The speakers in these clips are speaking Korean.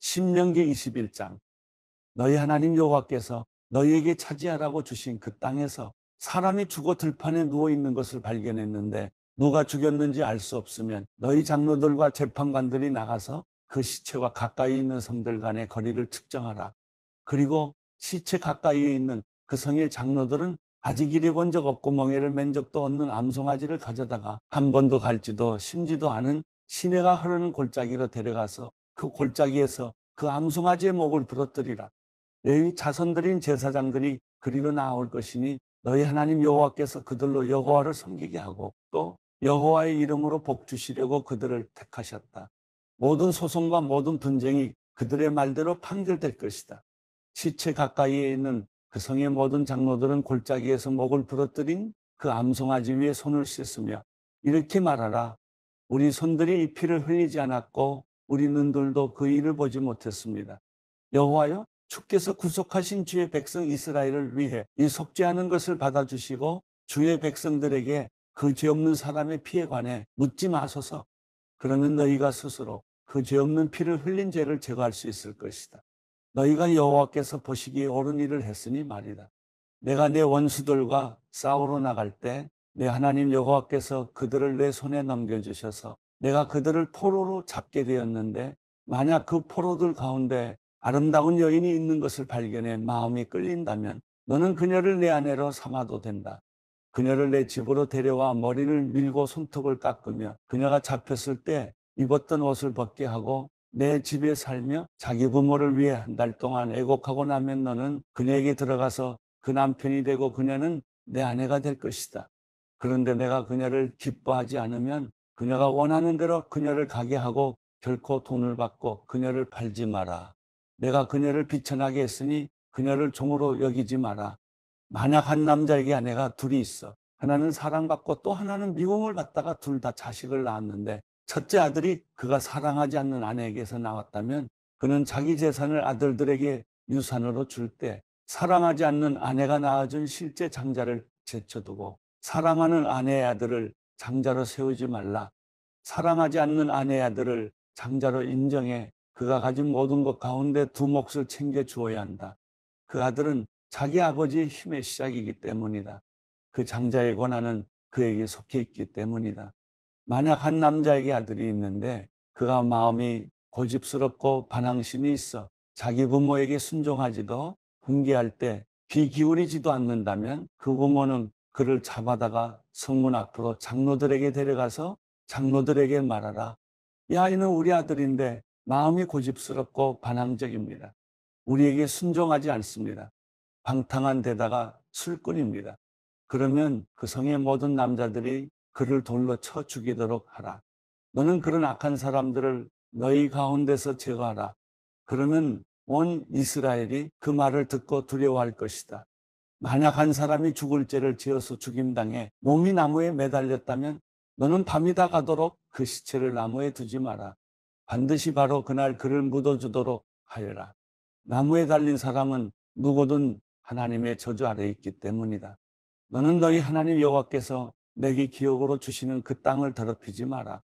신명기 21장 너희 하나님 여호와께서 너희에게 차지하라고 주신 그 땅에서 사람이 죽어 들판에 누워 있는 것을 발견했는데 누가 죽였는지 알 수 없으면 너희 장로들과 재판관들이 나가서 그 시체와 가까이 있는 성들 간의 거리를 측정하라. 그리고 시체 가까이에 있는 그 성의 장로들은 아직 이리 본적 없고 멍해를 맨 적도 없는 암송아지를 가져다가 한 번도 갈지도 심지도 않은 시내가 흐르는 골짜기로 데려가서 그 골짜기에서 그 암송아지의 목을 부러뜨리라. 레위 자손들인 제사장들이 그리로 나올 것이니 너희 하나님 여호와께서 그들로 여호와를 섬기게 하고 또 여호와의 이름으로 복 주시려고 그들을 택하셨다. 모든 소송과 모든 분쟁이 그들의 말대로 판결될 것이다. 시체 가까이에 있는 그 성의 모든 장로들은 골짜기에서 목을 부러뜨린 그 암송아지 위에 손을 씻으며 이렇게 말하라. 우리 손들이 이 피를 흘리지 않았고 우리 눈들도 그 일을 보지 못했습니다. 여호와여 주께서 구속하신 주의 백성 이스라엘을 위해 이 속죄하는 것을 받아주시고 주의 백성들에게 그 죄 없는 사람의 피에 관해 묻지 마소서. 그러면 너희가 스스로 그 죄 없는 피를 흘린 죄를 제거할 수 있을 것이다. 너희가 여호와께서 보시기에 옳은 일을 했으니 말이다. 내가 내 원수들과 싸우러 나갈 때 내 하나님 여호와께서 그들을 내 손에 넘겨주셔서 내가 그들을 포로로 잡게 되었는데 만약 그 포로들 가운데 아름다운 여인이 있는 것을 발견해 마음이 끌린다면 너는 그녀를 내 아내로 삼아도 된다. 그녀를 내 집으로 데려와 머리를 밀고 손톱을 깎으며 그녀가 잡혔을 때 입었던 옷을 벗게 하고 내 집에 살며 자기 부모를 위해 한 달 동안 애곡하고 나면 너는 그녀에게 들어가서 그 남편이 되고 그녀는 내 아내가 될 것이다. 그런데 내가 그녀를 기뻐하지 않으면 그녀가 원하는 대로 그녀를 가게 하고 결코 돈을 받고 그녀를 팔지 마라. 내가 그녀를 비천하게 했으니 그녀를 종으로 여기지 마라. 만약 한 남자에게 아내가 둘이 있어. 하나는 사랑받고 또 하나는 미움을 받다가 둘 다 자식을 낳았는데 첫째 아들이 그가 사랑하지 않는 아내에게서 나왔다면 그는 자기 재산을 아들들에게 유산으로 줄 때 사랑하지 않는 아내가 낳아준 실제 장자를 제쳐두고 사랑하는 아내의 아들을 장자로 세우지 말라. 사랑하지 않는 아내 아들을 장자로 인정해 그가 가진 모든 것 가운데 두 몫을 챙겨 주어야 한다. 그 아들은 자기 아버지의 힘의 시작이기 때문이다. 그 장자의 권한은 그에게 속해 있기 때문이다. 만약 한 남자에게 아들이 있는데 그가 마음이 고집스럽고 반항심이 있어 자기 부모에게 순종하지도 분개할 때 귀기울이지도 않는다면 그 부모는 그를 잡아다가 성문 앞으로 장로들에게 데려가서 장로들에게 말하라. 이 아이는 우리 아들인데 마음이 고집스럽고 반항적입니다. 우리에게 순종하지 않습니다. 방탕한 데다가 술꾼입니다. 그러면 그 성의 모든 남자들이 그를 돌로 쳐 죽이도록 하라. 너는 그런 악한 사람들을 너희 가운데서 제거하라. 그러면 온 이스라엘이 그 말을 듣고 두려워할 것이다. 만약 한 사람이 죽을 죄를 지어서 죽임당해 몸이 나무에 매달렸다면 너는 밤이 다 가도록 그 시체를 나무에 두지 마라. 반드시 바로 그날 그를 묻어주도록 하여라. 나무에 달린 사람은 누구든 하나님의 저주 아래 있기 때문이다. 너는 너희 하나님 여호와께서 내게 기억으로 주시는 그 땅을 더럽히지 마라.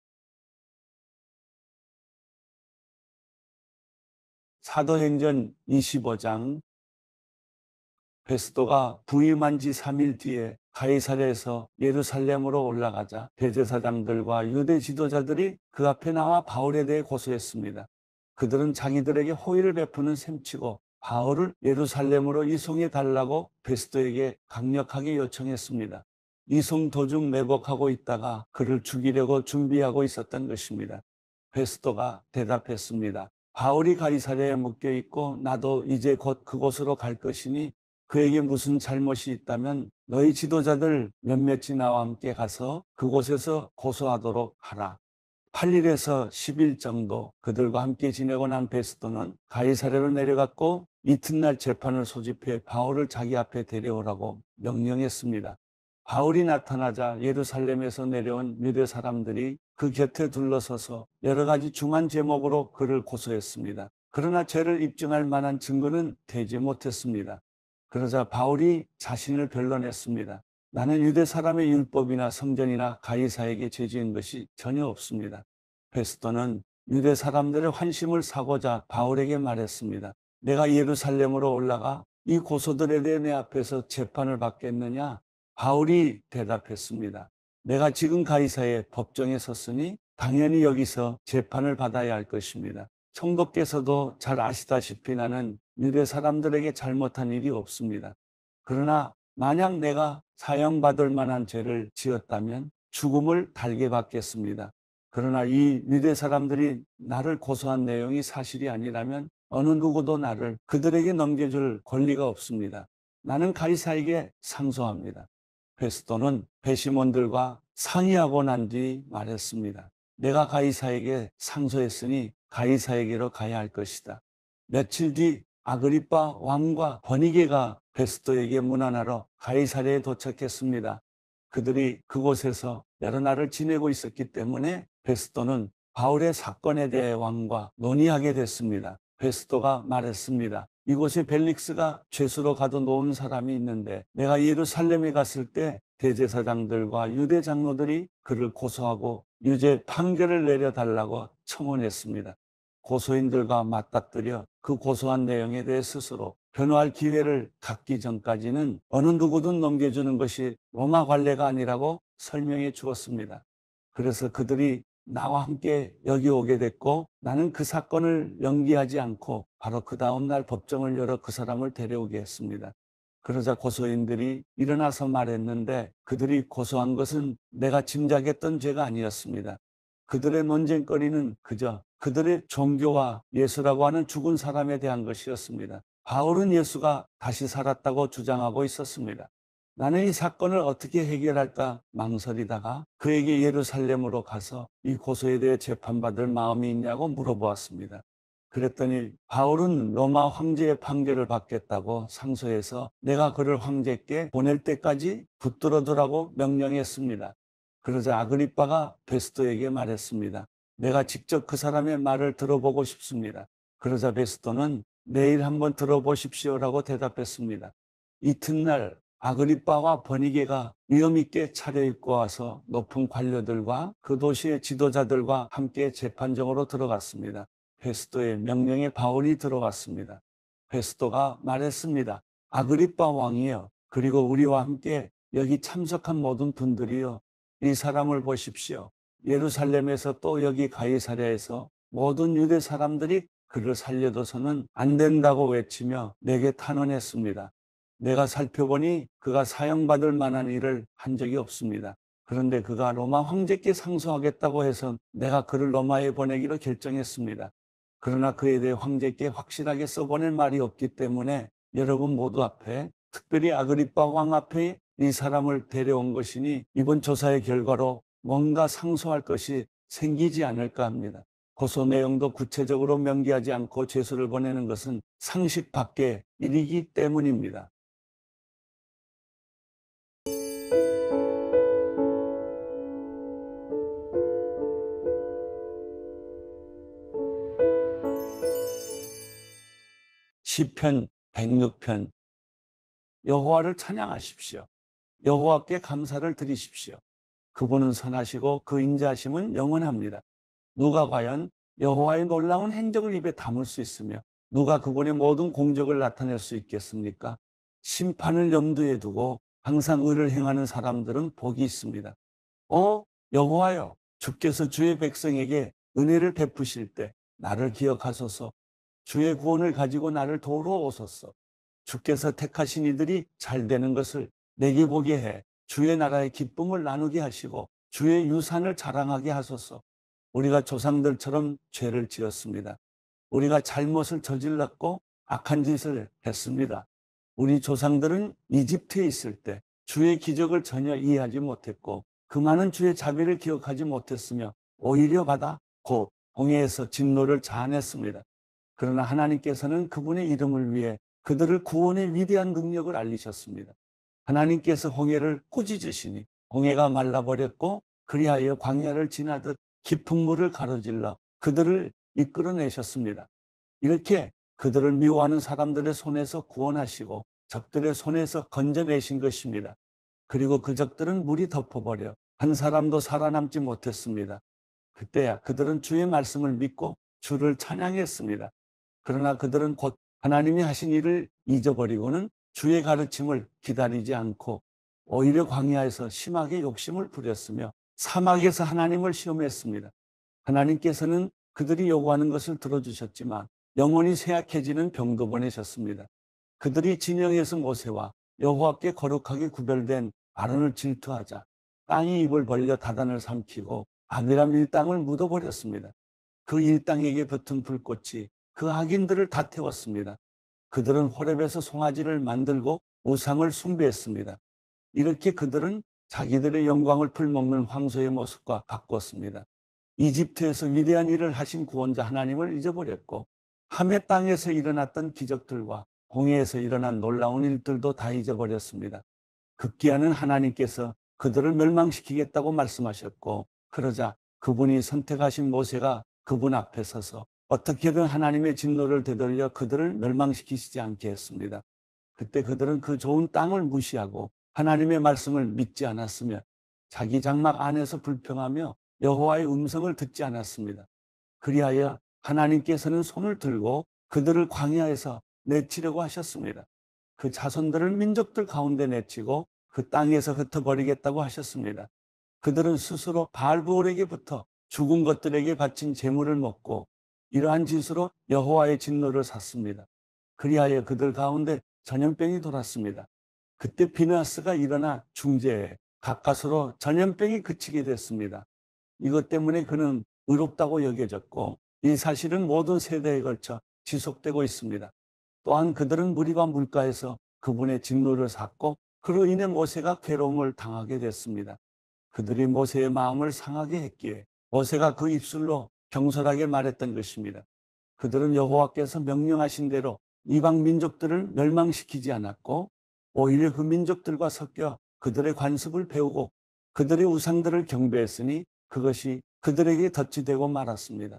사도행전 25장 베스도가 부임한 지 3일 뒤에 가이사랴에서 예루살렘으로 올라가자 대제사장들과 유대 지도자들이 그 앞에 나와 바울에 대해 고소했습니다. 그들은 자기들에게 호의를 베푸는 셈치고 바울을 예루살렘으로 이송해 달라고 베스도에게 강력하게 요청했습니다. 이송 도중 매복하고 있다가 그를 죽이려고 준비하고 있었던 것입니다. 베스도가 대답했습니다. 바울이 가이사랴에 묶여 있고 나도 이제 곧 그곳으로 갈 것이니 그에게 무슨 잘못이 있다면 너희 지도자들 몇몇이 나와 함께 가서 그곳에서 고소하도록 하라. 8일에서 10일 정도 그들과 함께 지내고 난 베스도는 가이사레로 내려갔고 이튿날 재판을 소집해 바울을 자기 앞에 데려오라고 명령했습니다. 바울이 나타나자 예루살렘에서 내려온 유대 사람들이 그 곁에 둘러서서 여러 가지 중한 제목으로 그를 고소했습니다. 그러나 죄를 입증할 만한 증거는 되지 못했습니다. 그러자 바울이 자신을 변론했습니다 나는 유대 사람의 율법이나 성전이나 가이사에게 죄지은 것이 전혀 없습니다. 페스토는 유대 사람들의 환심을 사고자 바울에게 말했습니다. 내가 예루살렘으로 올라가 이 고소들에 대해 내 앞에서 재판을 받겠느냐? 바울이 대답했습니다. 내가 지금 가이사의 법정에 섰으니 당연히 여기서 재판을 받아야 할 것입니다. 청도께서도 잘 아시다시피 나는 일베 사람들에게 잘못한 일이 없습니다. 그러나 만약 내가 사형받을 만한 죄를 지었다면 죽음을 달게 받겠습니다. 그러나 이 미래 사람들이 나를 고소한 내용이 사실이 아니라면 어느 누구도 나를 그들에게 넘겨줄 권리가 없습니다. 나는 가이사에게 상소합니다. 페스토는 배심원들과 상의하고 난 뒤 말했습니다. 내가 가이사에게 상소했으니 가이사에게로 가야 할 것이다. 며칠 뒤 아그리빠 어. 왕과 버니게가 베스토에게 문안하러 가이사레에 도착했습니다. 그들이 그곳에서 여러 날을 지내고 있었기 때문에 베스토는 바울의 사건에 대해 왕과 논의하게 됐습니다. 베스토가 말했습니다. 이곳에 벨릭스가 죄수로 가둬놓은 사람이 있는데 내가 예루살렘에 갔을 때 대제사장들과 유대 장로들이 그를 고소하고 유죄 판결을 내려달라고 청원했습니다. 고소인들과 맞닥뜨려 그 고소한 내용에 대해 스스로 변화할 기회를 갖기 전까지는 어느 누구든 넘겨주는 것이 로마 관례가 아니라고 설명해 주었습니다. 그래서 그들이 나와 함께 여기 오게 됐고 나는 그 사건을 연기하지 않고 바로 그 다음날 법정을 열어 그 사람을 데려오게 했습니다. 그러자 고소인들이 일어나서 말했는데 그들이 고소한 것은 내가 짐작했던 죄가 아니었습니다. 그들의 논쟁거리는 그저 그들의 종교와 예수라고 하는 죽은 사람에 대한 것이었습니다. 바울은 예수가 다시 살았다고 주장하고 있었습니다. 나는 이 사건을 어떻게 해결할까 망설이다가 그에게 예루살렘으로 가서 이 고소에 대해 재판받을 마음이 있냐고 물어보았습니다. 그랬더니 바울은 로마 황제의 판결을 받겠다고 상소해서 내가 그를 황제께 보낼 때까지 붙들어두라고 명령했습니다. 그러자 아그리빠가 베스토에게 말했습니다. 내가 직접 그 사람의 말을 들어보고 싶습니다. 그러자 베스토는 내일 한번 들어보십시오라고 대답했습니다. 이튿날 아그리빠와 버니게가 위험 있게 차려입고 와서 높은 관료들과 그 도시의 지도자들과 함께 재판정으로 들어갔습니다. 페스토의 명령에 바울이 들어갔습니다. 페스토가 말했습니다. 아그리빠 왕이여 그리고 우리와 함께 여기 참석한 모든 분들이여 이 사람을 보십시오. 예루살렘에서 또 여기 가이사랴에서 모든 유대 사람들이 그를 살려둬서는 안 된다고 외치며 내게 탄원했습니다. 내가 살펴보니 그가 사형받을 만한 일을 한 적이 없습니다. 그런데 그가 로마 황제께 상소하겠다고 해서 내가 그를 로마에 보내기로 결정했습니다. 그러나 그에 대해 황제께 확실하게 써보낼 말이 없기 때문에 여러분 모두 앞에 특별히 아그리빠 왕 앞에 이 사람을 데려온 것이니 이번 조사의 결과로 뭔가 상소할 것이 생기지 않을까 합니다. 고소 내용도 구체적으로 명기하지 않고 죄수를 보내는 것은 상식 밖의 일이기 때문입니다. 시편 106편 여호와를 찬양하십시오. 여호와께 감사를 드리십시오. 그분은 선하시고 그 인자심은 영원합니다. 누가 과연 여호와의 놀라운 행적을 입에 담을 수 있으며 누가 그분의 모든 공적을 나타낼 수 있겠습니까? 심판을 염두에 두고 항상 의를 행하는 사람들은 복이 있습니다. 어, 여호와여, 주께서 주의 백성에게 은혜를 베푸실 때 나를 기억하소서. 주의 구원을 가지고 나를 도우러 오소서. 주께서 택하신 이들이 잘 되는 것을 내게 보게 해 주의 나라의 기쁨을 나누게 하시고 주의 유산을 자랑하게 하소서. 우리가 조상들처럼 죄를 지었습니다. 우리가 잘못을 저질렀고 악한 짓을 했습니다. 우리 조상들은 이집트에 있을 때 주의 기적을 전혀 이해하지 못했고 그 많은 주의 자비를 기억하지 못했으며 오히려 받아 곧 홍해에서 진노를 자아냈습니다. 그러나 하나님께서는 그분의 이름을 위해 그들을 구원의 위대한 능력을 알리셨습니다. 하나님께서 홍해를 꾸짖으시니 홍해가 말라버렸고 그리하여 광야를 지나듯 깊은 물을 가로질러 그들을 이끌어내셨습니다. 이렇게 그들을 미워하는 사람들의 손에서 구원하시고 적들의 손에서 건져내신 것입니다. 그리고 그 적들은 물이 덮어버려 한 사람도 살아남지 못했습니다. 그때야 그들은 주의 말씀을 믿고 주를 찬양했습니다. 그러나 그들은 곧 하나님이 하신 일을 잊어버리고는 주의 가르침을 기다리지 않고 오히려 광야에서 심하게 욕심을 부렸으며 사막에서 하나님을 시험했습니다. 하나님께서는 그들이 요구하는 것을 들어주셨지만 영혼이 쇠약해지는 병도 보내셨습니다. 그들이 진영에서 모세와 여호와께 거룩하게 구별된 발언을 질투하자 땅이 입을 벌려 다단을 삼키고 아비람 일당을 묻어버렸습니다. 그 일당에게 붙은 불꽃이 그 악인들을 다 태웠습니다. 그들은 호렙에서 송아지를 만들고 우상을 숭배했습니다. 이렇게 그들은 자기들의 영광을 풀먹는 황소의 모습과 바꿨습니다. 이집트에서 위대한 일을 하신 구원자 하나님을 잊어버렸고 함의 땅에서 일어났던 기적들과 공해에서 일어난 놀라운 일들도 다 잊어버렸습니다. 급기야는 하나님께서 그들을 멸망시키겠다고 말씀하셨고 그러자 그분이 선택하신 모세가 그분 앞에 서서 어떻게든 하나님의 진노를 되돌려 그들을 멸망시키시지 않게 했습니다. 그때 그들은 그 좋은 땅을 무시하고 하나님의 말씀을 믿지 않았으며 자기 장막 안에서 불평하며 여호와의 음성을 듣지 않았습니다. 그리하여 하나님께서는 손을 들고 그들을 광야에서 내치려고 하셨습니다. 그 자손들을 민족들 가운데 내치고 그 땅에서 흩어버리겠다고 하셨습니다. 그들은 스스로 바부올에게부터 죽은 것들에게 바친 재물을 먹고 이러한 짓으로 여호와의 진노를 샀습니다. 그리하여 그들 가운데 전염병이 돌았습니다. 그때 비나스가 일어나 중재해 가까스로 전염병이 그치게 됐습니다. 이것 때문에 그는 의롭다고 여겨졌고 이 사실은 모든 세대에 걸쳐 지속되고 있습니다. 또한 그들은 무리와 물가에서 그분의 진노를 샀고 그로 인해 모세가 괴로움을 당하게 됐습니다. 그들이 모세의 마음을 상하게 했기에 모세가 그 입술로 경솔하게 말했던 것입니다. 그들은 여호와께서 명령하신 대로 이방 민족들을 멸망시키지 않았고 오히려 그 민족들과 섞여 그들의 관습을 배우고 그들의 우상들을 경배했으니 그것이 그들에게 덧지되고 말았습니다.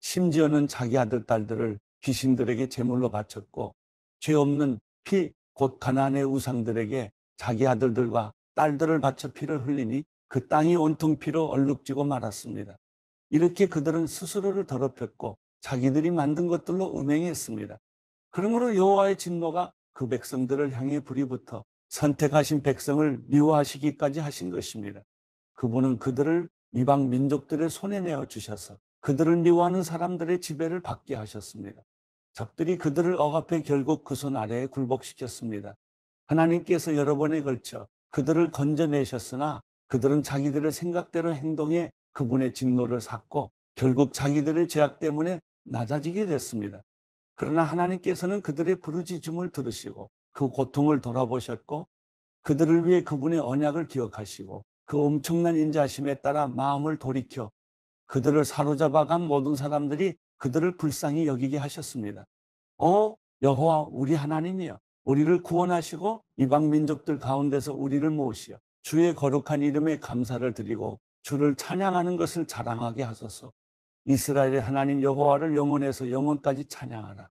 심지어는 자기 아들 딸들을 귀신들에게 제물로 바쳤고 죄 없는 피 곧 가난의 우상들에게 자기 아들들과 딸들을 바쳐 피를 흘리니 그 땅이 온통 피로 얼룩지고 말았습니다. 이렇게 그들은 스스로를 더럽혔고 자기들이 만든 것들로 음행했습니다. 그러므로 여호와의 진노가 그 백성들을 향해 불이 부터 선택하신 백성을 미워하시기까지 하신 것입니다. 그분은 그들을 이방 민족들의 손에 내어 주셔서 그들을 미워하는 사람들의 지배를 받게 하셨습니다. 적들이 그들을 억압해 결국 그 손 아래에 굴복시켰습니다. 하나님께서 여러 번에 걸쳐 그들을 건져내셨으나 그들은 자기들의 생각대로 행동해 그분의 진노를 샀고 결국 자기들의 죄악 때문에 낮아지게 됐습니다. 그러나 하나님께서는 그들의 부르짖음을 들으시고 그 고통을 돌아보셨고 그들을 위해 그분의 언약을 기억하시고 그 엄청난 인자심에 따라 마음을 돌이켜 그들을 사로잡아간 모든 사람들이 그들을 불쌍히 여기게 하셨습니다. 어 여호와 우리 하나님이여 우리를 구원하시고 이방 민족들 가운데서 우리를 모으시어 주의 거룩한 이름에 감사를 드리고 주를 찬양하는 것을 자랑하게 하소서. 이스라엘의 하나님 여호와를 영원에서 영원까지 찬양하라.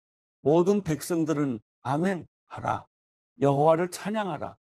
모든 백성들은 아멘 하라. 여호와를 찬양하라.